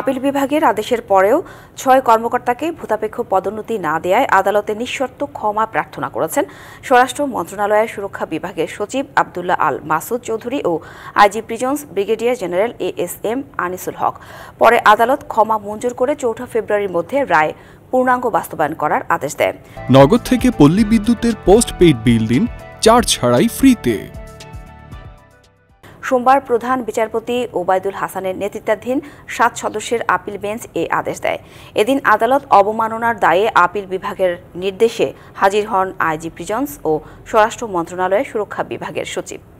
appeal বিভাগের আদেশের পরেও ছয় কর্মকর্তাকে ভূতাপেক্ষ পদোন্নতি না দেয়ায় আদালতে নিঃশর্ত ক্ষমা প্রার্থনা করেছেন স্বরাষ্ট্র মন্ত্রণালয়ের সুরক্ষা বিভাগের সচিব আবদুল্লাহ আল মাসুদ চৌধুরী ও IG prisons brigadier general A S M Anisul Haque পরে আদালত ক্ষমা মঞ্জুর করে চৌঠা ফেব্রুয়ারির মধ্যে রায় পূর্ণাঙ্গ বাস্তবায়ন করার আদেশ দেয় নগদ থেকে পল্লী বিদ্যুতের পোস্ট পেইড বিল দিন চার্জ ছাড়াই ফ্রিতে সোমবার প্রধান বিচারপতি ওবায়দুল হাসানের নেতৃত্বাধীন সাত সদস্যের আপিল বেঞ্চ এ আদেশ দেয় এদিন আদালত অবমাননার দায়ে আপিল বিভাগের নির্দেশে হাজির হন আইজি প্রিজন্স ও স্বরাষ্ট্র মন্ত্রণালয়ের সুরক্ষা বিভাগের সচিব